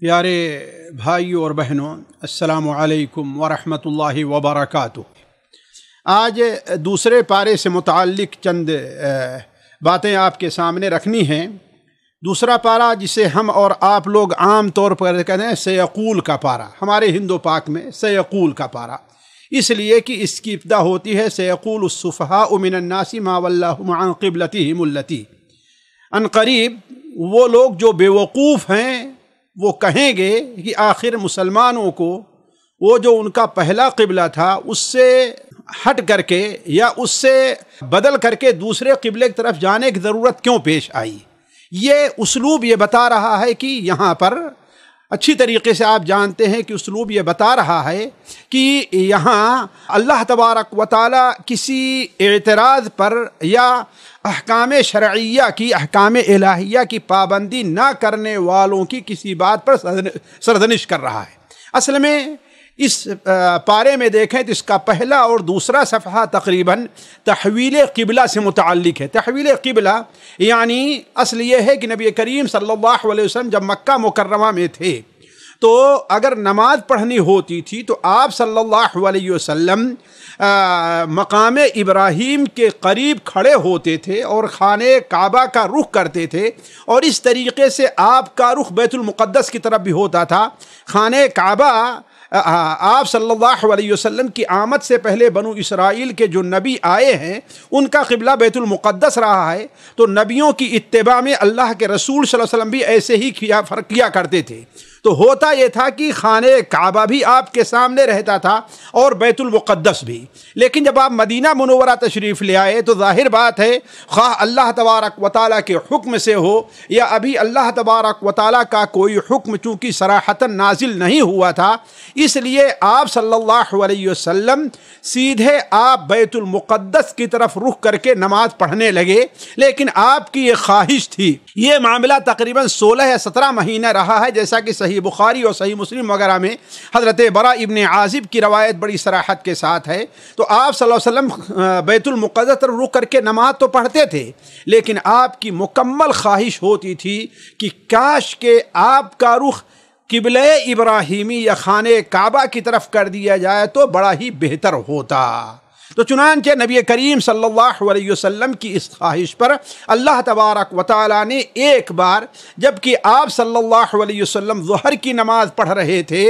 प्यारे भाइयों और बहनों अस्सलाम वालेकुम वरहमतुल्लाहि वबरकातु आज दूसरे पारे से मुतल चंद बातें आपके सामने रखनी हैं दूसरा पारा जिसे हम और आप लोग आम तौर पर कहें सैकूल का पारा हमारे हिंदो पाक में सैकूल का पारा इसलिए कि इसकी इब्दा होती है सैकूलसफ़ा उमिनन्नासी मावल्लाक़िबलती हिमुल्लती अनकरीब वो लोग जो बेवकूफ़ हैं वो कहेंगे कि आखिर मुसलमानों को वो जो उनका पहला किबला था उससे हट करके या उससे बदल करके दूसरे किबले की तरफ जाने की ज़रूरत क्यों पेश आई ये उसलूब ये बता रहा है कि यहाँ पर अच्छी तरीके से आप जानते हैं कि उसलूब ये बता रहा है कि यहाँ अल्लाह तबारक व किसी एतराज़ पर या अहकाम शर्या की अहकाम इलाहिया की पाबंदी ना करने वालों की किसी बात पर सरदनिश कर रहा है असल में इस पारे में देखें तो इसका पहला और दूसरा सफ़ा तकरीबन तहवील किबला से मुतक है तहवील किबला यानी असल ये है कि नबी करीम सल्लल्लाहु अलैहि वसल्लम जब मक्का मुकरमा में थे तो अगर नमाज पढ़नी होती थी तो आप सल्लल्लाहु अलैहि वसल्लम मकाम इब्राहीम के करीब खड़े होते थे और खाने काबा का रुख करते थे और इस तरीके से आपका रुख बैतुलमक़दस की तरफ भी होता था खाने काबा आप सल्लल्लाहु अलैहि वसल्लम की आमद से पहले बनु इसराइल के जो नबी आए हैं उनका क़िबला बैतुलमक़दस रहा है तो नबियों की इतबा में अल्लाह के रसूल वसल्लम भी ऐसे ही किया फ़र्क किया करते थे तो होता यह था कि खान काबा भी आपके सामने रहता था और बैतुलमक़दस भी लेकिन जब आप मदीना मनोवरा तशरीफ़ ले आए तो ज़ाहिर बात है खा अल्लाह तबारक व ताली के हुक्म से हो या अभी अल्लाह तबारक व ताली का कोई हुक्म चूँकि सराहता नाजिल नहीं हुआ था इसलिए आप सल्ला सीधे आप बैतुलमक़दस की तरफ रुख करके नमाज पढ़ने लगे लेकिन आपकी ये ख्वाहिश थी ये मामला तकरीबन सोलह या सत्रह महीना रहा है जैसा कि सही सही बुखारी और सही मुस्लिम वगैरह में हज़रत बरा इबन आजिब की रवायत बड़ी सराहत के साथ है तो आप वसल्लम बैतुलमक़दस तरफ रुक करके नमाज तो पढ़ते थे लेकिन आपकी मुकम्मल ख्वाहिश होती थी कि काश के आपका रुख किबल इब्राहिमी या खान काबा की तरफ कर दिया जाए तो बड़ा ही बेहतर होता तो चुनानचे नबी करीम सल्लल्लाहु अलैहि वसल्लम की इस ख्वाहिश पर अल्लाह तबारक व ताली ने एक बार जबकि आप सल्लल्लाहु अलैहि वसल्लम जहर की नमाज़ पढ़ रहे थे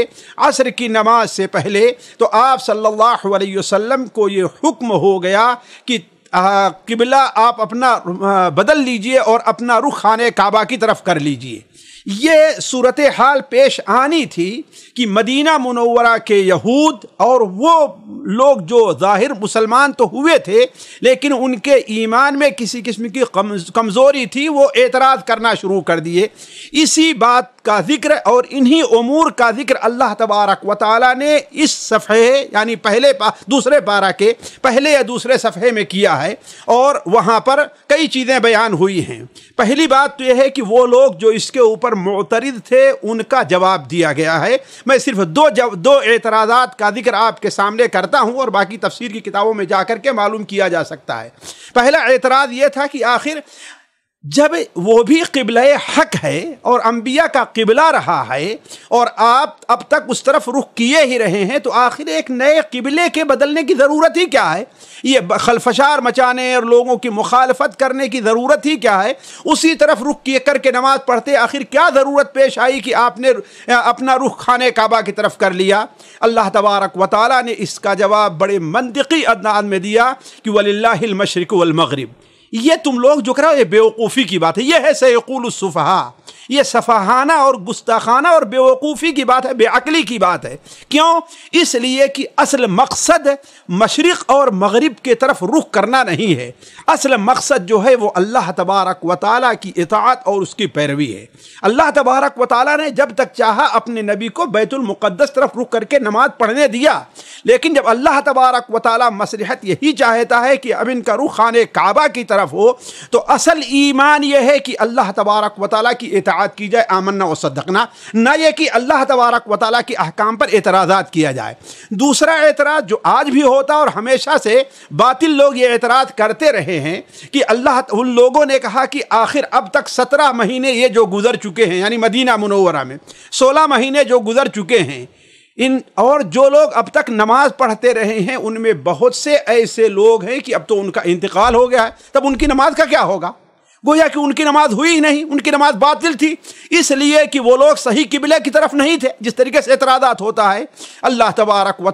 असर की नमाज से पहले तो आप सल्लल्लाहु अलैहि वसल्लम को ये हुक्म हो गया कि किबला आप अपना बदल लीजिए और अपना रुख खाने काबा की तरफ कर लीजिए ये सूरत हाल पेश आनी थी कि मदीना मुनवरा के यहूद और वो लोग जो ज़ाहिर मुसलमान तो हुए थे लेकिन उनके ईमान में किसी किस्म की कमज़ोरी थी वो एतराज़ करना शुरू कर दिए इसी बात का ज़िक्र और इन्हीं अमूर का ज़िक्र अल्लाह तबारक व ताली ने इस सफ़े यानी पहले पा, दूसरे पारा के पहले या दूसरे सफ़े में किया है और वहाँ पर कई चीज़ें बयान हुई हैं पहली बात तो यह है कि वो लोग जो इसके ऊपर मुतरद थे उनका जवाब दिया गया है मैं सिर्फ दो जव, दो एतराज़ा का जिक्र आपके सामने करता हूँ और बाकी तफसीर की किताबों में जा कर के मालूम किया जा सकता है पहला एतराज़ ये था कि आखिर जब वो भी किबल हक है और अम्बिया का किबला रहा है और आप अब तक उस तरफ रुख किए ही रहे हैं तो आखिर एक नए किबले के बदलने की ज़रूरत ही क्या है ये खलफशार मचाने और लोगों की मुखालफत करने की ज़रूरत ही क्या है उसी तरफ रुख किए करके नमाज पढ़ते आखिर क्या ज़रूरत पेश आई कि आपने अपना रुख खाने काबा की तरफ कर लिया अल्लाह तबारक व ताली ने इसका जवाब बड़े मनतिकी अदनान में दिया कि वलिल्लाहिल मशरक़ ये तुम लोग जो कर करो ये बेवकूफ़ी की बात है ये है सैकुल सुफहा ये सफाहाना और गुस्ताखाना और बेवकूफ़ी की बात है बेअली की बात है क्यों इसलिए कि असल मकसद मशरक़ और मगरब के तरफ रुख करना नहीं है असल मकसद जो है वो अल्लाह तबारक व ताली की इतात और उसकी पैरवी है अल्लाह तबारक व ताली ने जब तक चाहा अपने नबी को बैतुलमक़दस तरफ रुख करके नमाज पढ़ने दिया लेकिन जब अल्लाह तबारक व ताली मसरहत यही चाहता है कि अब इनका रुख खान काबा की तरफ हो तो असल ईमान यह है कि अल्लाह तबारक व ताली की इतात की जाए आमन्ना व ना ये कि अल्लाह तबारक व ताली के अहकाम पर एतराज़ा किया जाए दूसरा एतराज़ जो आज भी होता और हमेशा से बातिल लोग ये एतराज़ करते रहे हैं कि अल्लाह उन लोगों ने कहा कि आखिर अब तक सत्रह महीने ये जो गुज़र चुके हैं यानी मदीना मनोवरा में सोलह महीने जो गुज़र चुके हैं इन और जो लोग अब तक नमाज पढ़ते रहे हैं उनमें बहुत से ऐसे लोग हैं कि अब तो उनका इंतकाल हो गया है तब उनकी नमाज का क्या होगा गोया कि उनकी नमाज हुई ही नहीं उनकी नमाज बातिल थी इसलिए कि वो लोग सही किबले की तरफ नहीं थे जिस तरीके से एतरादात होता है अल्लाह तबारक व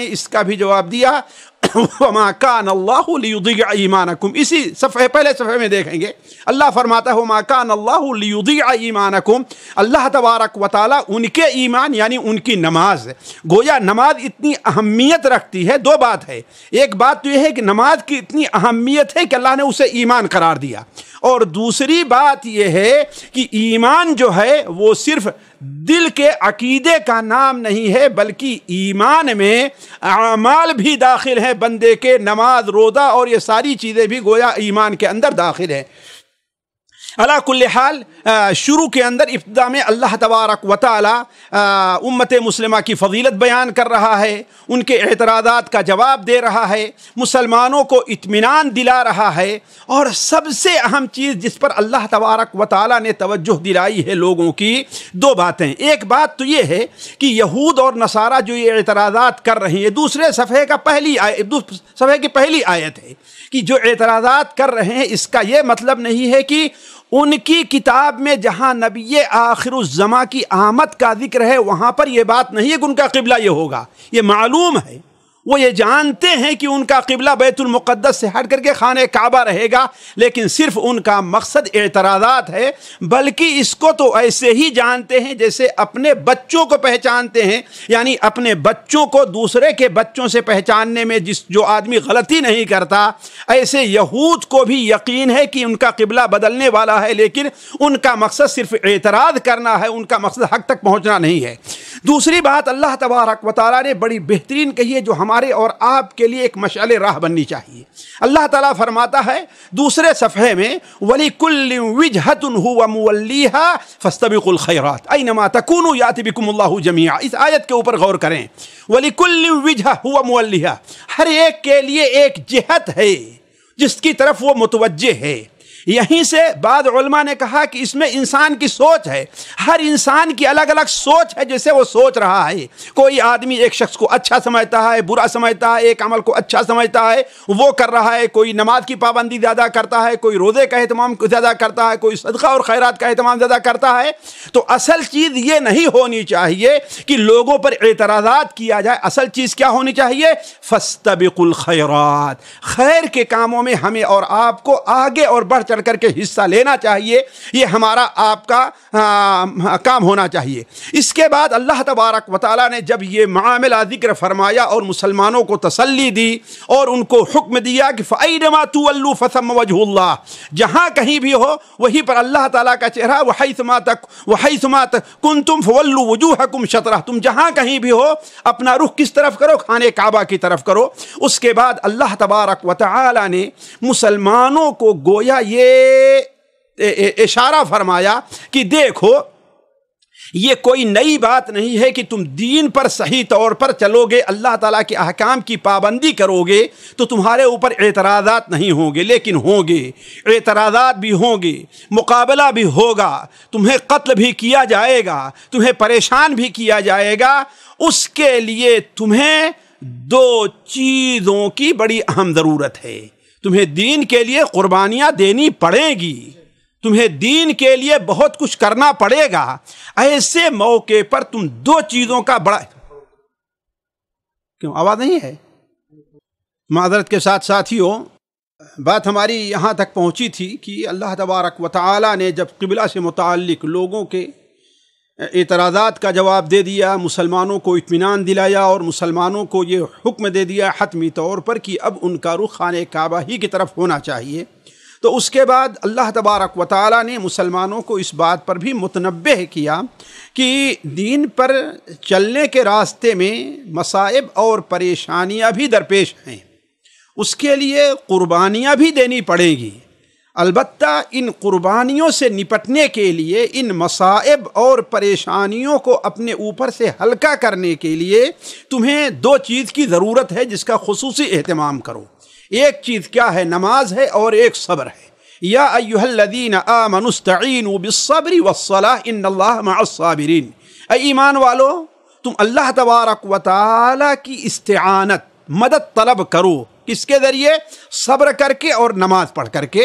ने इसका भी जवाब दिया माकान अल्लाहमानकुम इसी सफ़े पहले सफ़े में देखेंगे अल्लाह फरमाता है माकान अल्लाहमानकुम अल्लाह तबारक व ताली उनके ईमान यानी उनकी नमाज गोया नमाज इतनी अहमियत रखती है दो बात है एक बात तो यह है कि नमाज की इतनी अहमियत है कि अल्लाह ने उसे ईमान करार दिया और दूसरी बात यह है कि ईमान जो है वो सिर्फ़ दिल के अकीदे का नाम नहीं है बल्कि ईमान में अमाल भी दाखिल है बंदे के नमाज रोज़ा और ये सारी चीज़ें भी गोया ईमान के अंदर दाखिल हैं हाल शुरू के अंदर इब्तदा में अल्लाह तबारक व ताल उम्मत मुसलमा की फजीलत बयान कर रहा है उनके एतराज़ा का जवाब दे रहा है मुसलमानों को इतमान दिला रहा है और सबसे अहम चीज़ जिस पर अल्लाह तबारक व ताली ने तोजह दिलाई है लोगों की दो बातें एक बात तो ये है कि यहूद और नसारा जो ये एतराज़ात कर रहे हैं दूसरे सफ़े का पहली आय सफ़े की पहली आयत है कि जो एतराज़ात कर रहे हैं इसका ये मतलब नहीं है कि उनकी किताब में जहाँ नबी जमा की आमद का जिक्र है वहाँ पर यह बात नहीं है कि उनका किबला यह होगा ये मालूम है वो ये जानते हैं कि उनका किबला बैतुलमक़दस से हट करके खान काबा रहेगा लेकिन सिर्फ उनका मकसद एतराज़ात है बल्कि इसको तो ऐसे ही जानते हैं जैसे अपने बच्चों को पहचानते हैं यानी अपने बच्चों को दूसरे के बच्चों से पहचानने में जिस जो आदमी गलती नहीं करता ऐसे यहूद को भी यकीन है कि उनका किबला बदलने वाला है लेकिन उनका मकसद सिर्फ एतराज़ करना है उनका मकसद हक तक पहुँचना नहीं है दूसरी बात अल्लाह तबारक वाली ने बड़ी बेहतरीन कही है जो हम हमारे और आपके लिए एक मशाल राह बननी चाहिए अल्लाह ताला फरमाता है दूसरे सफ़े में वली कुल विजहतन हुआ फस्तबिकुल खैरात आई नमा तकून यातिबिकुमल्लाहु जमिया इस आयत के ऊपर गौर करें वली कुल विजह हुआ मुअल्लिहा हर एक के लिए एक जहत है जिसकी तरफ वो मुतवजह है यहीं से बाद ने कहा कि इसमें इंसान की सोच है हर इंसान की अलग अलग सोच है जैसे वो सोच रहा है कोई आदमी एक शख्स को अच्छा समझता है बुरा समझता है एक अमल को अच्छा समझता है वो कर रहा है कोई नमाज की पाबंदी ज़्यादा करता है कोई रोज़े का अहतमाम ज़्यादा करता है कोई सदका और खैरात का अहतमाम ज़्यादा करता है तो असल चीज़ ये नहीं होनी चाहिए कि लोगों पर एतराज़ात किया जाए असल चीज़ क्या होनी चाहिए फस्तबिकुल खैरात खैर के कामों में हमें और आपको आगे और बढ़ चढ़ करके हिस्सा लेना चाहिए ये हमारा आपका आ, काम होना चाहिए इसके बाद अल्लाह तबारक वाली ने जब ये मामला जिक्र फरमाया और मुसलमानों को तसल्ली दी और उनको हुक्म दिया कि फ़ैनमा तो अल्लू फसम वजहल्ला जहाँ कहीं भी हो वहीं पर अल्लाह ताला का चेहरा वहीसमा तक वहीसमा तक कुन तुम फवल्लू वजूह कुम शतरा तुम जहाँ कहीं भी हो अपना रुख किस तरफ करो खान काबा की तरफ करो उसके बाद अल्लाह तबारक वाली ने मुसलमानों को गोया ये ये इशारा फरमाया कि देखो ये कोई नई बात नहीं है कि तुम दीन पर सही तौर पर चलोगे अल्लाह ताला के अहकाम की पाबंदी करोगे तो तुम्हारे ऊपर एतराज़ात नहीं होंगे लेकिन होंगे एतराज़ात भी होंगे मुकाबला भी होगा तुम्हें कत्ल भी किया जाएगा तुम्हें परेशान भी किया जाएगा उसके लिए तुम्हें दो चीज़ों की बड़ी अहम ज़रूरत है तुम्हें दीन के लिए कुर्बानियाँ देनी पड़ेगी तुम्हें दीन के लिए बहुत कुछ करना पड़ेगा ऐसे मौके पर तुम दो चीज़ों का बड़ा क्यों आवाज़ नहीं है माजरत के साथ साथियों बात हमारी यहाँ तक पहुँची थी कि अल्लाह तबारक वाली ने जब किबला से मुतक़ लोगों के एतराज़ात का जवाब दे दिया मुसलमानों को इतमान दिलाया और मुसलमानों को ये हुक्म दे दिया हतमी तौर पर कि अब उनका रुख खान काबा ही की तरफ होना चाहिए तो उसके बाद अल्लाह तबारक व ताली ने मुसलमानों को इस बात पर भी मुतनब किया कि दीन पर चलने के रास्ते में मसाइब और परेशानियाँ भी दरपेश हैं उसके लिए क़ुरबानियाँ भी देनी पड़ेंगी अलबत् इन क़ुरबानियों से निपटने के लिए इन मसाइब और परेशानियों को अपने ऊपर से हल्का करने के लिए तुम्हें दो चीज़ की ज़रूरत है जिसका खसूस अहतमाम करो एक चीज़ क्या है नमाज है और एक सब्र है या अयुहल्लदीन आमनुस्तैन बिसब्री वसला इन अ ईमान वालो तुम अल्लाह तबारक वाली की इस्तानत मदद तलब करो किसके जरिए सब्र करके और नमाज पढ़ करके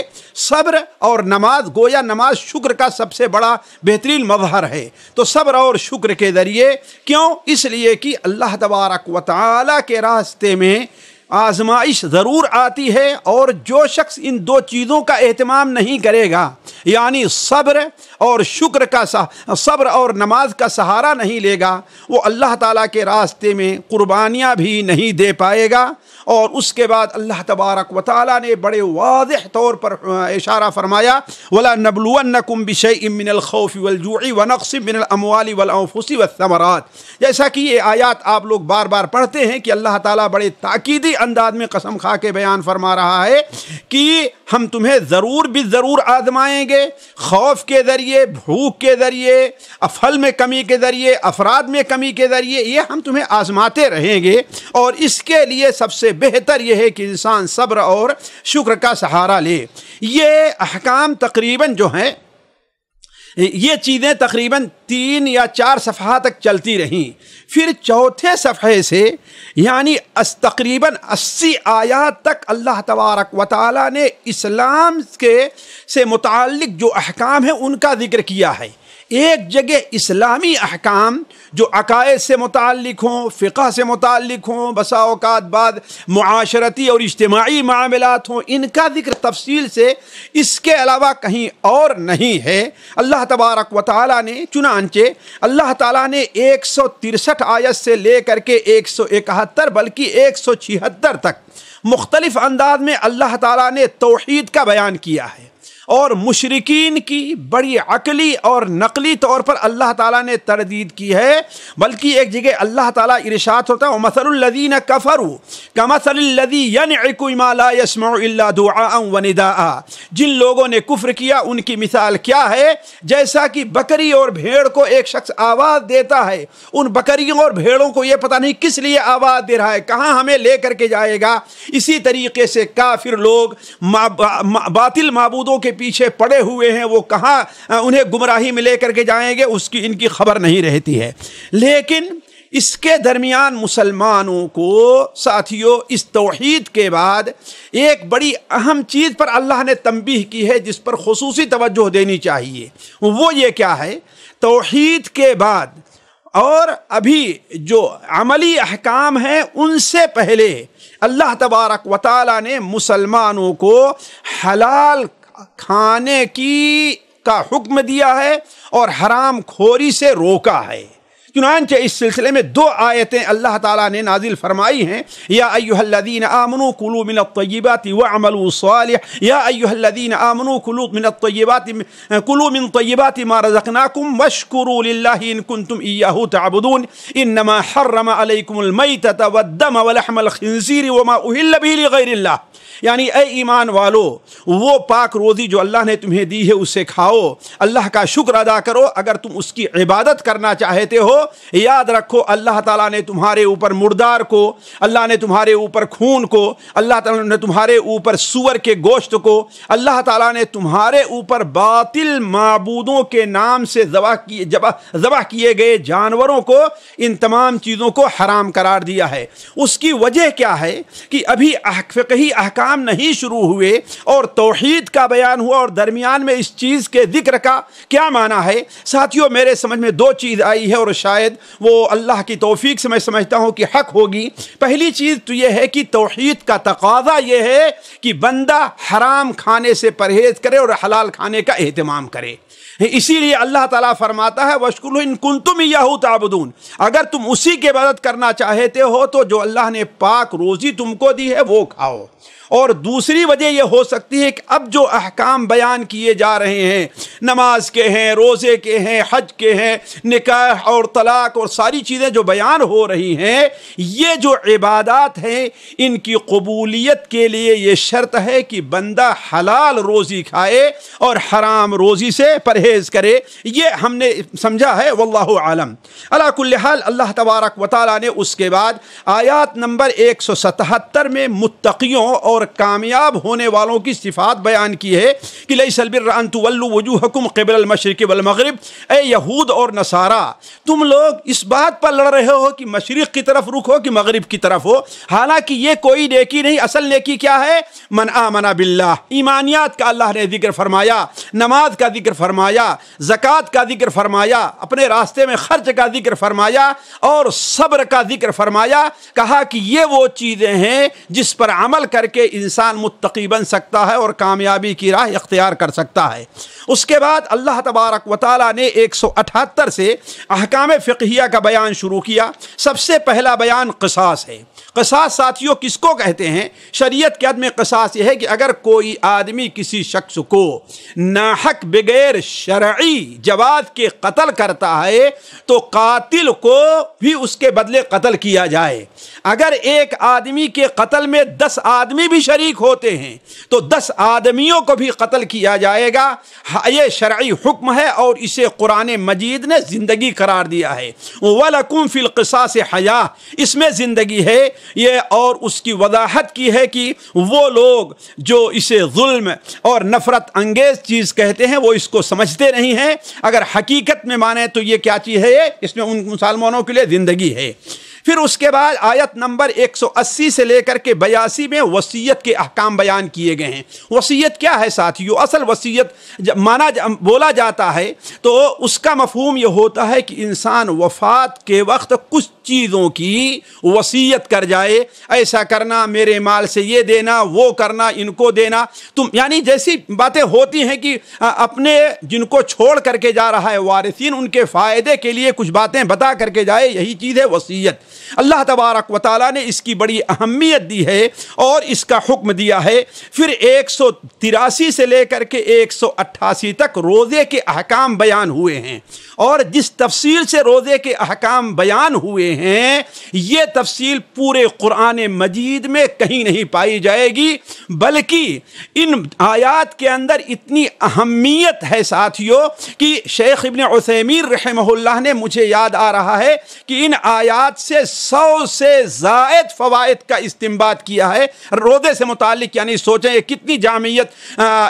सब्र और नमाज गोया नमाज शुक्र का सबसे बड़ा बेहतरीन मजहर है तो सब्र और शुक्र के ज़रिए क्यों इसलिए कि अल्लाह तबारक व ताली के रास्ते में आजमाइश ज़रूर आती है और जो शख्स इन दो चीज़ों का अहतमाम नहीं करेगा यानी सब्र और शुक्र का सब्र और नमाज का सहारा नहीं लेगा वो अल्लाह ताला के रास्ते में कुर्बानियाँ भी नहीं दे पाएगा और उसके बाद अल्लाह तबारक व ताली ने बड़े वाज तौर पर इशारा फरमाया वला नबलुअनकुम बिशई मिनलखौफ़ी वलजूई वनक्स मिनलमवाली वलफ़ुसी वमरात जैसा कि ये आयात आप लोग बार बार पढ़ते हैं कि अल्लाह ताला बड़े ताकीदी अंदाज में कसम खा के बयान फरमा रहा है कि हम तुम्हें ज़रूर भी ज़रूर आजमाएंगे खौफ के ज़रिए भूख के ज़रिए अफल में कमी के ज़रिए अफराद में कमी के ज़रिए ये हम तुम्हें आजमाते रहेंगे और इसके लिए सबसे बेहतर यह है कि इंसान सब्र और शुक्र का सहारा ले ये अहकाम तकरीबन जो हैं ये चीज़ें तकरीबन तीन या चार सफ़ा तक चलती रहीं फिर चौथे सफ़े से यानी अस तकरीबन अस्सी आयात तक अल्लाह तबारक व ताली ने इस्लाम के से मुतक जो अहकाम है उनका ज़िक्र किया है एक जगह इस्लामी अहकाम जो अकायद से मुतक हों फ़िका से मुतक हों बसाओक़ात बाद माशरती और इज्तमाही मामलत हों इनका जिक्र तफसील से इसके अलावा कहीं और नहीं है अल्लाह तबारक व ताली ने चुनानचे अल्लाह ताली ने एक सौ तिरसठ आयत से ले करके एक सौ इकहत्तर बल्कि एक सौ छिहत्तर तक मुख्तलिफ़ अंदाज में अल्लाह ताली ने तोहद का बयान किया है और मुशरकिन की बड़ी अकली और नकली तौर पर अल्लाह ताला ने तरदीद की है बल्कि एक जगह अल्लाह ताला इरशाद होता है मसलदीन कफ़रू का मसलदी यशमदा जिन लोगों ने कुफ्र किया उनकी मिसाल क्या है जैसा कि बकरी और भेड़ को एक शख्स आवाज़ देता है उन बकरियों और भेड़ों को यह पता नहीं किस लिए आवाज़ दे रहा है कहाँ हमें ले करके जाएगा इसी तरीके से काफिर लोग मा, बा, मा, बातिल मबूदों के पीछे पड़े हुए हैं वो कहाँ उन्हें गुमराही में लेकर के जाएंगे उसकी इनकी खबर नहीं रहती है लेकिन इसके दरमियान मुसलमानों को साथियों इस तोहद के बाद एक बड़ी अहम चीज़ पर अल्लाह ने तंबीह की है जिस पर खसूस तवज्जो देनी चाहिए वो ये क्या है तोहद के बाद और अभी जो अमली अहकाम हैं उनसे पहले अल्लाह तबारक व ने मुसलमानों को हलाल खाने की का हुक्म दिया है और हराम खोरी से रोका है चुनानच इस सिलसिले में दो आयतें अल्लाह ताला ने नाजिल फरमाई हैं या अयुहल्लिन आमनु कुलू मिन तय्यबात व अमल साल या अयुहल्लिन आमनु कुलू मिन तय्यबात कुलू मिन तय्यबात मा रज़क़नाकुम वशकुरु लिल्लाहि इन कुंतुम इय्याहु तअबुदून इन्नमा हर्रम अलैकुमुल मैतत वद्दम व लहमल खिंजीर व मा उहिल्ल बिहि लिगैरिल्लाह यानी ए ईमान वालो वो पाक रोज़ी जो अल्लाह ने तुम्हें दी है उसे खाओ अल्लाह का शुक्र अदा करो अगर तुम उसकी इबादत करना चाहते हो याद रखो अल्लाह ताला ने तुम्हारे ऊपर मुर्दार को अल्लाह ने तुम्हारे ऊपर खून को अल्लाह ताला ने तुम्हारे ऊपर सुअर के गोश्त को अल्लाह ताला ने तुम्हारे ऊपर बातिल मबूदों के नाम से जबा किए जबा किए गए जानवरों को इन तमाम चीज़ों को हराम करार दिया है उसकी वजह क्या है कि अभी फ़ी अहकाम नहीं शुरू हुए और तोहद का बयान हुआ और दरमियान में इस चीज़ के ज़िक्र का क्या माना है साथियों मेरे समझ में दो चीज़ आई है और शायद शायद वो अल्लाह की तोफ़ी से मैं समझता हूँ कि हक होगी पहली चीज़ तो यह है कि तोहद का तकाजा यह है कि बंदा हराम खाने से परहेज़ करे और हलाल खाने का अहतमाम करे इसीलिए अल्लाह ताला फरमाता है वशकुल इन तुम याहू ताबुदून अगर तुम उसी की इबादत करना चाहते हो तो जो अल्लाह ने पाक रोज़ी तुमको दी है वो खाओ और दूसरी वजह यह हो सकती है कि अब जो अहकाम बयान किए जा रहे हैं नमाज के हैं रोज़े के हैं हज के हैं निकाह और तलाक और सारी चीज़ें जो बयान हो रही हैं ये जो इबादत हैं इनकी कबूलियत के लिए ये शर्त है कि बंदा हलाल रोज़ी खाए और हराम रोज़ी से परहेज़ करे ये हमने समझा है वल्लाह आलम अलाकुल्हाल अल्लाह तबारक वाली ने उसके बाद आयात नंबर एक सौ सतहत्तर में मुतकीयों और और कामयाब होने वालों की सिफात बयान की है कि लई वजू हकुम कबल मशरक़ वलमगरब ए यहूद और नसारा तुम लोग इस बात पर लड़ रहे हो कि मशरक़ की तरफ रुख हो कि मगरब की तरफ हो हालांकि ये कोई नेकी नहीं असल नेकी क्या है मन आ मना बिल्ला ईमानियात का अल्लाह ने जिक्र फरमाया नमाज का जिक्र फरमाया जक़ात का जिक्र फरमाया अपने रास्ते में खर्च का जिक्र फरमाया और सब्र का जिक्र फरमाया कहा कि ये वो चीज़ें हैं जिस पर अमल करके इंसान मुतकी बन सकता है और कामयाबी की राह इख्तियार कर सकता है उसके बाद अल्लाह तबारक व ताली ने एक सौ अठहत्तर से अहकाम फ़िकिया का बयान शुरू किया सबसे पहला बयान कसास है कसास साथियों किसको कहते हैं शरीयत के अदम कसास यह है कि अगर कोई आदमी किसी शख्स को नाहक बगैर शर्य जवाब के कत्ल करता है तो कातिल को भी उसके बदले कत्ल किया जाए अगर एक आदमी के कत्ल में दस आदमी भी शरीक होते हैं तो दस आदमियों को भी कत्ल किया जाएगा ये शर्य हुक्म है और इसे कुरान मजीद ने ज़िंदगी करार दिया है वलकुम फिलकसा से हया इसमें ज़िंदगी है ये और उसकी वजाहत की है कि वो लोग जो इसे जुल्म और नफ़रत अंगेज़ चीज़ कहते हैं वो इसको समझते नहीं हैं अगर हकीकत में माने तो ये क्या चीज़ है ये इसमें उन मुसलमानों के लिए ज़िंदगी है फिर उसके बाद आयत नंबर 180 से लेकर के बयासी में वसीयत के अहकाम बयान किए गए हैं वसीयत क्या है साथियों असल वसीयत जब माना जा, बोला जाता है तो उसका मफहम यह होता है कि इंसान वफात के वक्त कुछ चीज़ों की वसीयत कर जाए ऐसा करना मेरे माल से ये देना वो करना इनको देना तुम यानी जैसी बातें होती हैं कि अपने जिनको छोड़ करके जा रहा है वारिसिन उनके फ़ायदे के लिए कुछ बातें बता करके जाए यही चीज़ है वसीयत अल्लाह तबारक व ताली ने इसकी बड़ी अहमियत दी है और इसका हुक्म दिया है फिर एक सौ तिरासी से लेकर के एक सौ अट्ठासी तक रोज़े के अहकाम बयान हुए हैं और जिस तफसील से रोज़े के अहकाम बयान हुए हैं ये तफसील पूरे कुरान मजीद में कहीं नहीं पाई जाएगी बल्कि इन आयात के अंदर इतनी अहमियत है साथियों कि शेख इबन उसमीर रहमल्ला ने मुझे याद आ रहा है कि इन आयात से सौ से जायद फ़वाद का इस्तेमाल किया है रोदे से मुतल यानी सोचें कितनी जामियत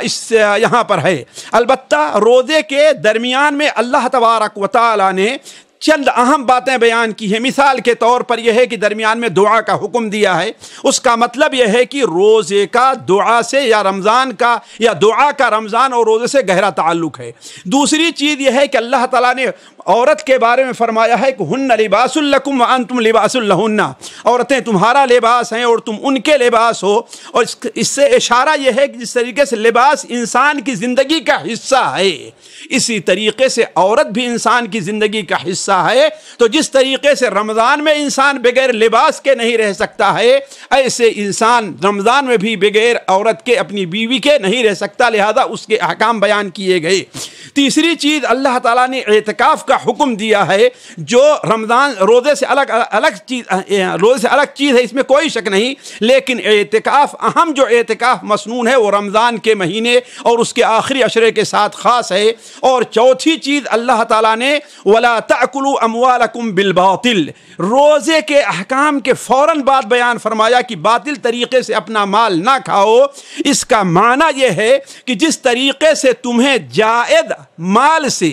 इस यहाँ पर है अलबत् रोज़े के दरमियान में अल्लाह तबारक वाली ने चंद अहम बातें बयान की हैं मिसाल के तौर पर यह है कि दरमियान में दुआ का हुक्म दिया है उसका मतलब यह है कि रोज़े का दुआ से या रमज़ान का या दुआ का रमज़ान और रोज़े से गहरा ताल्लुक़ है दूसरी चीज़ यह है कि अल्लाह ताला ने औरत के बारे में फरमाया है कि हन्न लिबासकुम अन तुम लिबासन्ना औरतें तुम्हारा लिबास हैं और तुम उनके लिबास हो और इससे इशारा यह है कि जिस तरीके से लिबास इंसान की ज़िंदगी का हिस्सा है इसी तरीके से औरत भी इंसान की ज़िंदगी का हिस्सा है तो जिस तरीके से रमज़ान में इंसान बगैर लिबास के नहीं रह सकता है ऐसे इंसान रमज़ान में भी बगैर औरत के अपनी बीवी के नहीं रह सकता लिहाजा उसके अहकाम बयान किए गए तीसरी चीज़ अल्लाह ताला ने एहतिकाफ़ का का हुक्म दिया है जो रमज़ान रोज़े से अलग अलग चीज़ रोज़े से अलग चीज़ है इसमें कोई शक नहीं लेकिन एहतिकाफ़ अहम जो एहतिकाफ़ मसनून है वो रमज़ान के महीने और उसके आखिरी अशरे के साथ ख़ास है और चौथी चीज़ अल्लाह ताला ने वला तकुलु अमवालकुम बिलबातिल रोज़े के अहकाम के फ़ौर बाद बयान फरमाया कि बातिल तरीक़े से अपना माल ना खाओ इसका माना यह है कि जिस तरीक़े से तुम्हें जायद माल से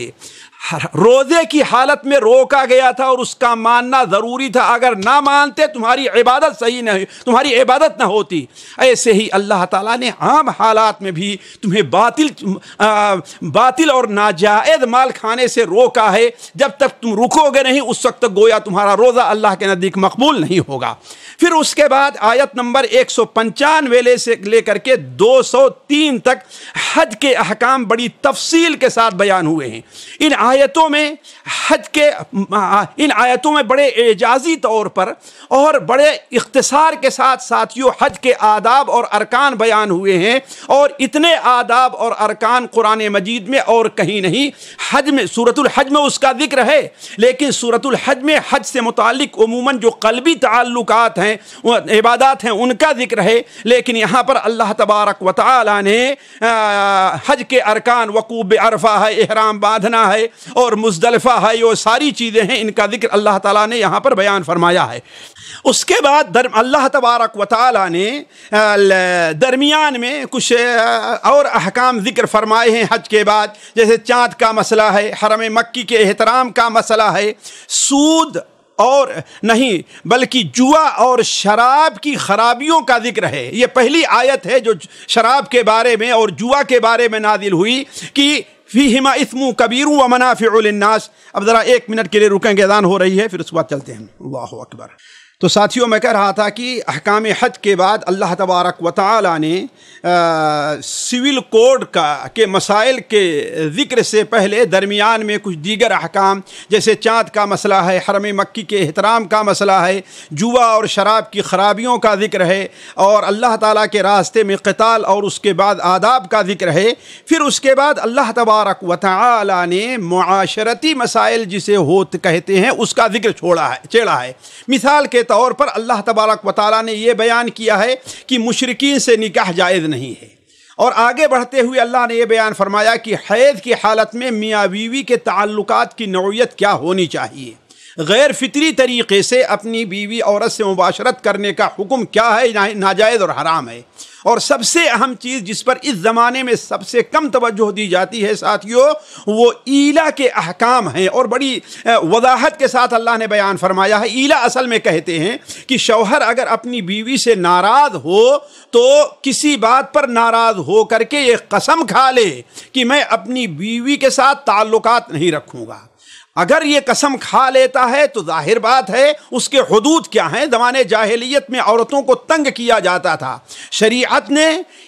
रोजे की हालत में रोका गया था और उसका मानना ज़रूरी था अगर ना मानते तुम्हारी इबादत सही नहीं तुम्हारी इबादत ना होती ऐसे ही अल्लाह ताला ने आम हालात में भी तुम्हें बातिल आ, बातिल और नाजायज़ माल खाने से रोका है जब तक तुम रुकोगे नहीं उस वक्त गोया तुम्हारा रोज़ा अल्लाह के नज़दीक मकबूल नहीं होगा फिर उसके बाद आयत नंबर एक सौ पंचानवे ले से लेकर के दो सौ तीन तक हज के अहकाम बड़ी तफसील के साथ बयान हुए हैं इन आयतों में हज के इन आयतों में बड़े एजाजी तौर पर और बड़े इख्तसार के साथ साथियों हज के आदाब और अरकान बयान हुए हैं और इतने आदाब और अरकान कुरान मजीद में और कहीं नहीं हज में सूरतुल हज में उसका जिक्र है लेकिन सूरतुल हज में हज से मुतलिक उमूमा जो कलबी ताल्लुक हैं इबादत हैं उनका जिक्र है लेकिन यहाँ पर अल्लाह तबारक व ताली ने हज के अरकान वकूब अरफा है एहराम बांधना है और मुजदलफ़ा है वो सारी चीज़ें हैं इनका जिक्र अल्लाह ताला ने यहाँ पर बयान फरमाया है उसके बाद दर अल्लाह तबारक व ताली ने दरमियान में कुछ और अहकाम ज़िक्र फरमाए हैं हज के बाद जैसे चाँद का मसला है हरम मक्की के एहतराम का मसला है सूद और नहीं बल्कि जुआ और शराब की खराबियों का जिक्र है ये पहली आयत है जो शराब के बारे में और जुआ के बारे में नादिल हुई कि फ़ी हिमा इसमू कबीर व मनाफ़िलनास अब ज़रा एक मिनट के लिए रुकेंगे दान हो रही है फिर उसके बाद चलते हैं अल्लाह अकबर तो साथियों मैं कह रहा था कि अहकाम हज के बाद अल्लाह तबारक व ताली ने आ, सिविल कोड का के मसाइल के ज़िक्र से पहले दरमियान में कुछ दीगर अहकाम जैसे चाँद का मसला है हरम मक्की के अहतराम का मसला है जुआ और शराब की खराबियों का ज़िक्र है और अल्लाह ताला के रास्ते में कताल और उसके बाद आदाब का ज़िक्र है फिर उसके बाद अल्लाह तबारक व ताली ने माशरती मसाइल जिसे होत कहते हैं उसका ज़िक्र छोड़ा है छेड़ा है मिसाल के तौर पर अल्लाह तबारक वाली ने यह बयान किया है कि मुशरकिन से निकाह जायज़ नहीं है और आगे बढ़ते हुए अल्लाह ने यह बयान फरमाया कि हैज़ की हालत में मियाँ बीवी के ताल्लुकात की नौीयत क्या होनी चाहिए गैर फितरी तरीके से अपनी बीवी औरत से मुबाशरत करने का हुक्म क्या है नाजायज़ और हराम है और सबसे अहम चीज़ जिस पर इस ज़माने में सबसे कम तवज्जो दी जाती है साथियों वो ईला के अहकाम हैं और बड़ी वजाहत के साथ अल्लाह ने बयान फरमाया है ईला असल में कहते हैं कि शौहर अगर अपनी बीवी से नाराज़ हो तो किसी बात पर नाराज़ हो करके ये कसम खा ले कि मैं अपनी बीवी के साथ ताल्लुकात नहीं रखूँगा अगर ये कसम खा लेता है तो जाहिर बात है उसके हदूद क्या हैं जमाने जाहिलियत में औरतों को तंग किया जाता था शरीयत ने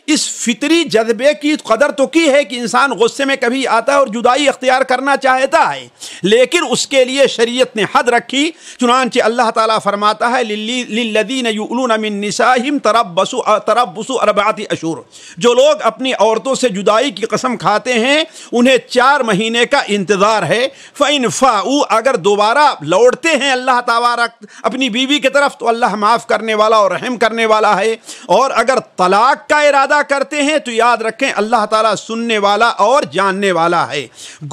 इस फितरी जज्बे की कदर तो की है कि इंसान गुस्से में कभी आता है और जुदाई अख्तियार करना चाहता है लेकिन उसके लिए शरीयत ने हद रखी चुनानचे अल्लाह ताला फरमाता है लिल्लदीन युलूनसाहिम तरबसु तरबसु अरबाती अशूर जो लोग अपनी औरतों से जुदाई की कसम खाते हैं उन्हें चार महीने का इंतज़ार है फ़ैन फ़ाऊ अगर दोबारा लौटते हैं अल्लाह तबारक अपनी बीवी की तरफ तो अल्लाह माफ़ करने वाला और रहम करने वाला है और अगर तलाक का इरादा वादा करते हैं तो याद रखें अल्लाह ताला सुनने वाला और जानने वाला है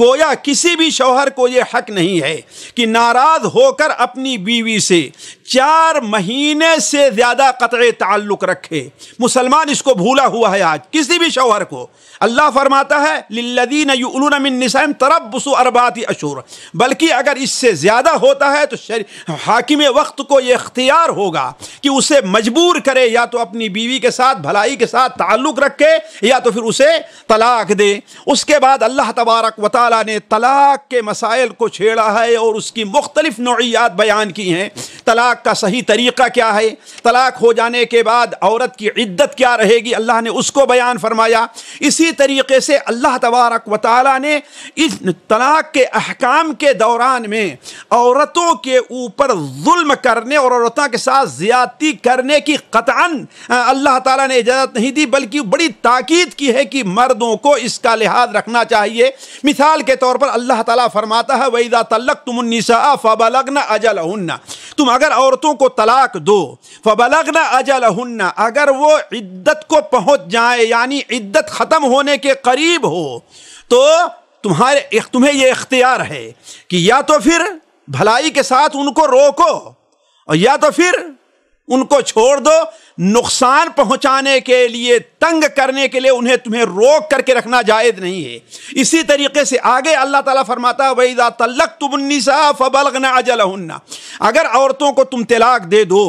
गोया किसी भी शौहर को ये हक नहीं है कि नाराज़ होकर अपनी बीवी से चार महीने से ज़्यादा कतरे ताल्लुक़ रखे मुसलमान इसको भूला हुआ है आज किसी भी शौहर को अल्लाह फरमाता है लिल्लदीन मिन निसाइम अरबाती अशूर बल्कि अगर इससे ज़्यादा होता है तो हाकिम वक्त को ये इख्तियार होगा कि उसे मजबूर करे या तो अपनी बीवी के साथ भलाई के साथ ताल्लुक़ रखे या तो फिर उसे तलाक दे उसके बाद अल्लाह तबारक व ताली ने तलाक के मसाइल को छेड़ा है और उसकी मुख्तलिफ नौीयात बयान की हैं तलाक का सही तरीक़ा क्या है तलाक हो जाने के बाद औरत की इद्दत क्या रहेगी अल्लाह ने उसको बयान फरमाया इसी इसी तरीके से अल्लाह तबारक व ताली ने इस तलाक़ के अहकाम के दौरान में औरतों के ऊपर जुल्म करने और औरतों के साथ ज़्यादती करने की कतान अल्लाह ताला ने इजाज़त नहीं दी बल्कि बड़ी ताकीद की है कि मर्दों को इसका लिहाज रखना चाहिए मिसाल के तौर पर अल्लाह ताला फरमाता है वईदा तलक तुमनिसा फ़बलगना अजल तुम अगर औरतों को तलाक दो फ़बलगना अजल अगर वो इद्दत को पहुँच जाए यानी इद्दत ख़त्म हो होने के करीब हो तो तुम्हारे तुम्हें ये इख्तियार है कि या तो फिर भलाई के साथ उनको रोको और या तो फिर उनको छोड़ दो नुकसान पहुंचाने के लिए तंग करने के लिए उन्हें तुम्हें रोक करके रखना जायज नहीं है इसी तरीके से आगे अल्लाह ताला फरमाता है वहीदा तलक तुबनिसा फबलगना अजल अगर औरतों को तुम तलाक दे दो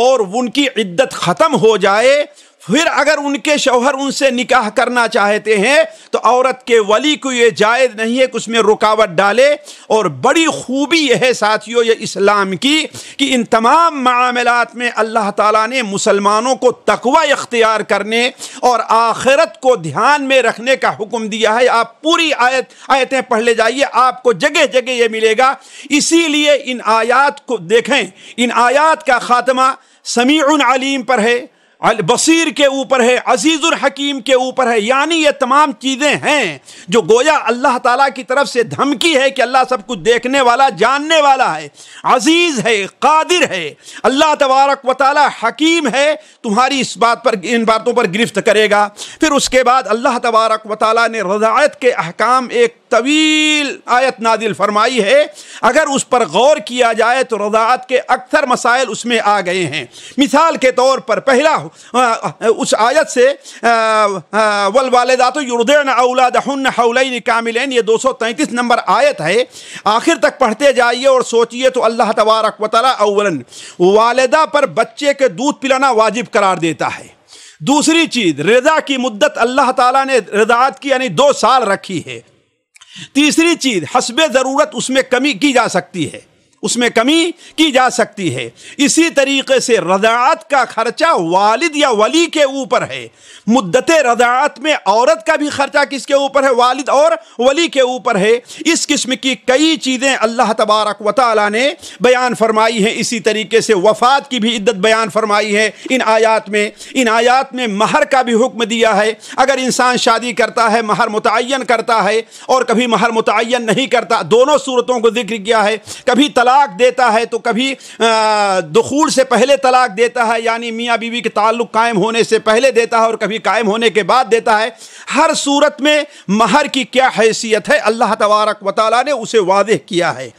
और उनकी इद्दत ख़त्म हो जाए फिर अगर उनके शौहर उनसे निकाह करना चाहते हैं तो औरत के वली को ये जायज़ नहीं है कि उसमें रुकावट डाले और बड़ी खूबी यह है साथियों ये इस्लाम की कि इन तमाम मामलात में अल्लाह ताला ने मुसलमानों को तकवा इख्तियार करने और आखिरत को ध्यान में रखने का हुक्म दिया है आप पूरी आयत आयतें पढ़ ले जाइए आपको जगह जगह ये मिलेगा इसीलिए इन आयात को देखें इन आयात का ख़ात्मा समीउन अलीम पर है बसीर के ऊपर है अजीज़ुल हकीम के ऊपर है यानी ये तमाम चीज़ें हैं जो गोया अल्लाह ताला की तरफ से धमकी है कि अल्लाह सब कुछ देखने वाला जानने वाला है अजीज़ है कादिर है अल्लाह तबारक व ताली हकीम है तुम्हारी इस बात पर इन बातों पर गिरफ्त करेगा फिर उसके बाद अल्लाह तबारक व ताली ने रज़ायत के अहकाम एक तवील आयत नादिल फरमाई है अगर उस पर गौर किया जाए तो रज़ात के अक्सर मसाइल उसमें आ गए हैं मिसाल के तौर पर पहला उस आयत से वल वालदा तो युर्दैन औलादहन हौलन कामिलन ये 233 नंबर आयत है आखिर तक पढ़ते जाइए और सोचिए तो अल्लाह तबारक वाली अवलन वालदा पर बच्चे के दूध पिलाना वाजिब करार देता है दूसरी चीज़ रजा की मुद्दत अल्लाह ताला ने रजात की यानी दो साल रखी है तीसरी चीज़ हसब ज़रूरत उसमें कमी की जा सकती है उसमें कमी की जा सकती है इसी तरीके से रदात का खर्चा वालिद या वली के ऊपर है मुद्दत रदात में औरत का भी खर्चा किसके ऊपर है वालिद और वली के ऊपर है इस किस्म की कई चीज़ें अल्लाह तबारक व ने बयान फरमाई है इसी तरीके से वफात की भी इद्दत बयान फरमाई है इन आयात में इन आयात में महर का भी हुक्म दिया है अगर इंसान शादी करता है महर मुतन करता है और कभी महर मुतन नहीं करता दोनों सूरतों को जिक्र किया है कभी तला तलाक देता है तो कभी दखूल से पहले तलाक देता है यानी मियाँ बीवी के ताल्लुक़ कायम होने से पहले देता है और कभी कायम होने के बाद देता है हर सूरत में महर की क्या हैसियत है अल्लाह तबारक व ताली ने उसे वादह किया है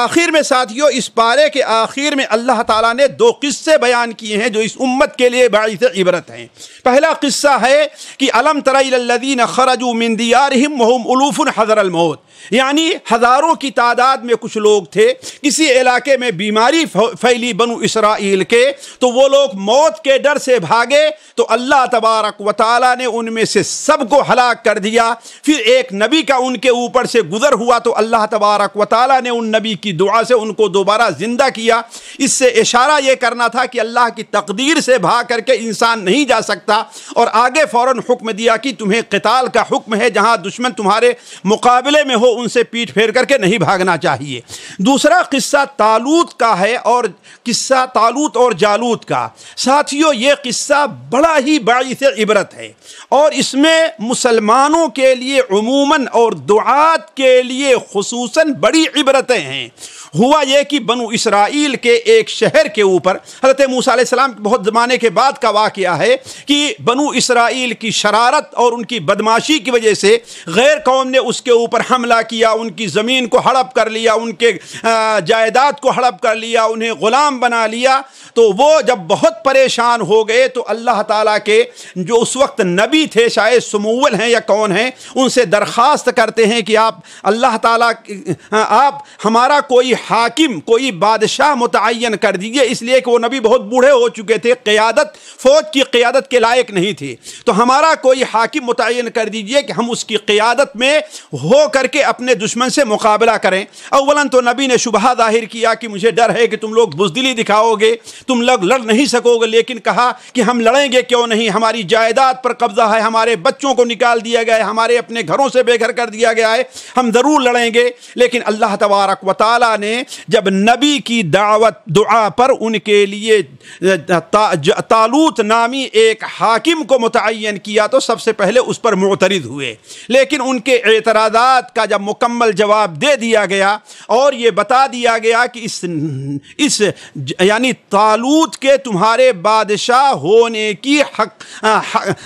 आखिर में साथियों इस पारे के आखिर में अल्लाह ताला ने दो किस्से बयान किए हैं जो इस उम्मत के लिए से इबरत हैं पहला किस्सा है कि अलम तरदीन खरजू मिन आरहिम वहम उलूफ़ हज़र अलमौत यानी हज़ारों की तादाद में कुछ लोग थे किसी इलाके में बीमारी फैली बनु इसराइल के तो वो लोग मौत के डर से भागे तो अल्लाह तबारक व ने उनमें से सबको हलाक कर दिया फिर एक नबी का उनके ऊपर से गुज़र हुआ तो अल्लाह तबारक व ने उन नबी की दुआ से उनको दोबारा ज़िंदा किया इससे इशारा यह करना था कि अल्लाह की तकदीर से भाग करके इंसान नहीं जा सकता और आगे फौरन हुक्म दिया कि तुम्हें कताल का हुक्म है जहाँ दुश्मन तुम्हारे मुकाबले में हो हो उनसे पीठ फेर करके नहीं भागना चाहिए दूसरा किस्सा तालूत का है और किस्सा तालूत और जालूत का साथियों ये किस्सा बड़ा ही बाईस इबरत है और इसमें मुसलमानों के लिए उमूमन और दुआत के लिए खसूस बड़ी इबरतें हैं हुआ यह कि बनु इसराइल के एक शहर के ऊपर हजरत मूसम बहुत ज़माने के बाद का वाक़ है कि बनु इसराइल की शरारत और उनकी बदमाशी की वजह से गैर कौम ने उसके ऊपर हमला हमला किया उनकी ज़मीन को हड़प कर लिया उनके जायदाद को हड़प कर लिया उन्हें ग़ुलाम बना लिया तो वो जब बहुत परेशान हो गए तो अल्लाह ताला के जो उस वक्त नबी थे शायद समूवल हैं या कौन हैं उनसे दरख्वास्त करते हैं कि आप अल्लाह ताला आप हमारा कोई हाकिम कोई बादशाह मुतन कर दीजिए इसलिए कि वो नबी बहुत बूढ़े हो चुके थे क़्यादत फ़ौज की क़्यादत के लायक नहीं थी तो हमारा कोई हाकिम मुतन कर दीजिए कि हम उसकी क़्यादत में हो करके अपने दुश्मन से मुकाबला करें अवलन तो नबी ने शुबह जाहिर किया कि मुझे डर है कि तुम लोग बुजदिली दिखाओगे तुम लोग लड़ नहीं सकोगे लेकिन कहा कि हम लड़ेंगे क्यों नहीं हमारी जायदाद पर कब्जा है हमारे बच्चों को निकाल दिया गया है हमारे अपने घरों से बेघर कर दिया गया है हम ज़रूर लड़ेंगे लेकिन अल्लाह तबारक व ताली ने जब नबी की दावत दुआ पर उनके लिए ता, तालूत नामी एक हाकिम को मुतन किया तो सबसे पहले उस पर मुतरद हुए लेकिन उनके एतराज़ात का जब मुकम्मल जवाब दे दिया गया और ये बता दिया गया कि इस इस यानी तालूत के तुम्हारे बादशाह होने की हक, हक,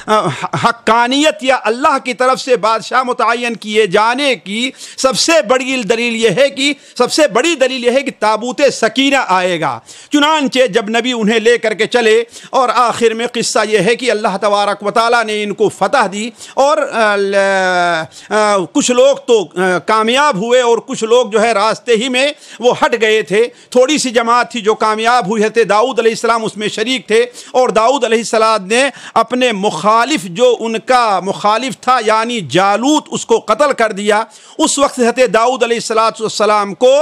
हक्कानियत या अल्लाह की तरफ से बादशाह मुतन किए जाने की सबसे बड़ी दलील यह है कि सबसे बड़ी दलील यह है कि ताबूत सकीना आएगा चुनानचे जब नबी उन्हें ले करके चले और आखिर में किस्सा यह है कि अल्लाह तबारक वाली ने इनको फतह दी और आ, आ, कुछ लोग तो कामयाब हुए और कुछ लोग जो है रास्ते ही में वो हट गए थे थोड़ी सी जमात थी जो कामयाब हुए थे दाऊद अलैहिस्सलाम उसमें शरीक थे और दाऊद अलैहिस्सलाम ने अपने मुखालिफ जो उनका मुखालिफ था यानी जालूत उसको कत्ल कर दिया उस वक्त हते दाऊद अलैहिस्सलाम को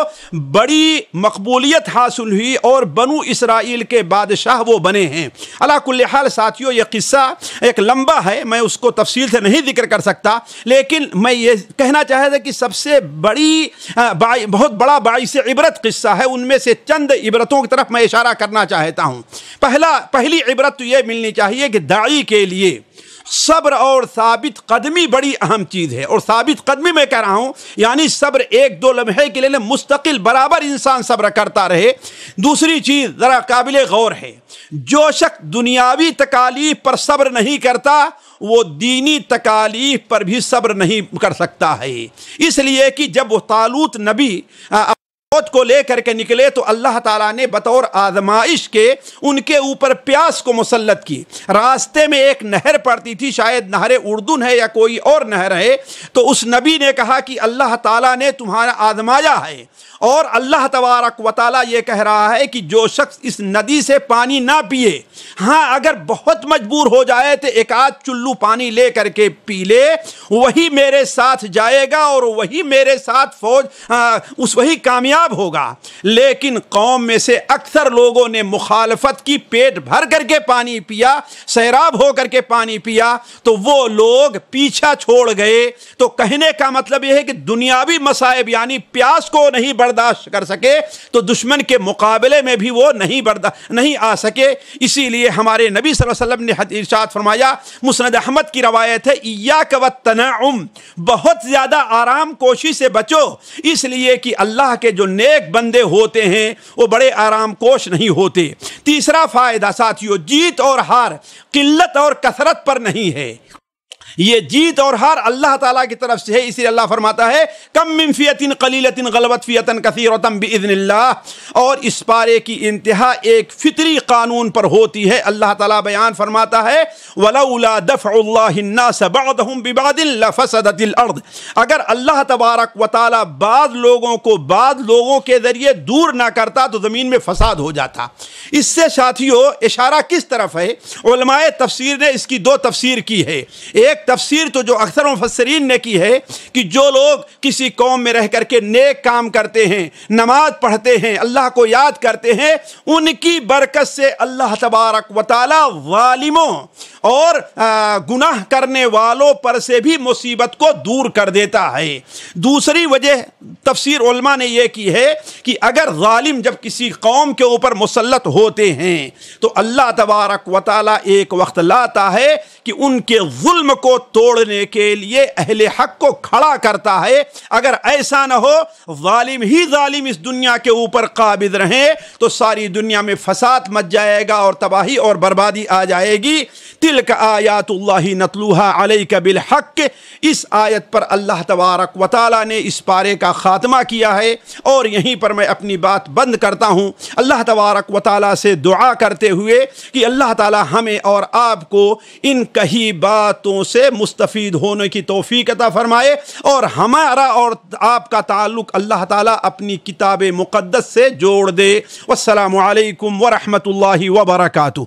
बड़ी मकबूलियत हासिल हुई और बनु इसराइल के बादशाह वो बने हैं अलाकुल्ल हाल साथियों ये किस्सा एक लंबा है मैं उसको तफसील से नहीं जिक्र कर सकता लेकिन मैं ये कहना चाहता है कि सबसे बड़ी बहुत बड़ा बाईस इबरत किस्सा है उनमें से चंद इबरतों की तरफ मैं इशारा करना चाहता हूँ पहला पहली इबरत तो ये मिलनी चाहिए कि दाई के लिए सब्र और साबित कदमी बड़ी अहम चीज़ है और साबित कदमी मैं कह रहा हूँ यानी सब्र एक दो लम्हे के लिए मुस्तकिल बराबर इंसान सब्र करता रहे दूसरी चीज़ ज़रा काबिल गौर है जो शख्स दुनियावी तकालीफ पर सब्र नहीं करता वो दीनी तकालीफ पर भी सब्र नहीं कर सकता है इसलिए कि जब वो तालूत नबी मौत को लेकर के निकले तो अल्लाह ताला ने बतौर आजमाइश के उनके ऊपर प्यास को मुसलत की रास्ते में एक नहर पड़ती थी शायद नहर उर्दून है या कोई और नहर है तो उस नबी ने कहा कि अल्लाह ताला ने तुम्हारा आजमाया है और अल्लाह तबारक वाली ये कह रहा है कि जो शख्स इस नदी से पानी ना पिए हाँ अगर बहुत मजबूर हो जाए तो एक आध चुल्लू पानी ले करके पी ले वही मेरे साथ जाएगा और वही मेरे साथ फौज उस वही कामयाब होगा लेकिन कौम में से अक्सर लोगों ने मुखालफत की पेट भर करके पानी पिया सैराब हो के पानी पिया तो वो लोग पीछा छोड़ गए तो कहने का मतलब यह है कि दुनियावी मसायब यानी प्यास को नहीं बढ़ बर्दाश्त कर सके तो दुश्मन के मुकाबले में भी वो नहीं बर्दा नहीं आ सके इसीलिए हमारे नबी वसल्लम ने इर्शाद फरमाया मुसनद अहमद की रवायत है या कवतनाउम बहुत ज़्यादा आराम कोशी से बचो इसलिए कि अल्लाह के जो नेक बंदे होते हैं वो बड़े आराम कोश नहीं होते तीसरा फ़ायदा साथियों जीत और हार किल्लत और कसरत पर नहीं है ये जीत और हार अल्लाह ताला की तरफ से है इसी अल्लाह फरमाता है कम मिनफियतिन कलीलतिन गलबत फ़ियतन कसीरतम बिजनल्ला और इस पारे की इंतहा एक फितरी कानून पर होती है अल्लाह ताला बयान फरमाता है वलाउला दफ़ल्लाबादिल अर्द अगर अल्लाह तबारक व बाद लोगों को बाद लोगों के ज़रिए दूर ना करता तो ज़मीन में फसाद हो जाता इससे साथियों इशारा किस तरफ है तफसीर ने इसकी दो तफसीर की है एक तफसीर तो जो अक्सर मुफसरीन ने की है कि जो लोग किसी कौम में रह करके नेक काम करते हैं नमाज पढ़ते हैं अल्लाह को याद करते हैं उनकी बरकत से अल्लाह तबारक वाली वालिमों और गुनाह करने वालों पर से भी मुसीबत को दूर कर देता है दूसरी वजह तफसीर उलमा ने यह की है कि अगर ालिम जब किसी कौम के ऊपर मुसलत होते हैं तो अल्लाह तबारक वाली एक वक्त लाता है कि उनके जुल्म को तोड़ने के लिए अहल हक को खड़ा करता है अगर ऐसा ना हो ालिम ही ालिम इस दुनिया के ऊपर काबिज रहें तो सारी दुनिया में फसाद मच जाएगा और तबाही और बर्बादी आ जाएगी तिल का आयातुल्लाही नतलूहा अलई कबिल हक इस आयत पर अल्लाह तबारक वाली ने इस पारे का ख़ात्मा किया है और यहीं पर मैं अपनी बात बंद करता हूँ अल्लाह तबारक व वाली से दुआ करते हुए कि अल्लाह ताली हमें और आपको इन कही बातों से मुस्तफ़ होने की तोफ़ी अता फ़रमाए और हमारा और आपका ताल्लुक़ अल्लाह ताली अपनी किताब मुक़दस से जोड़ दे वालकम वरहमल वबरकू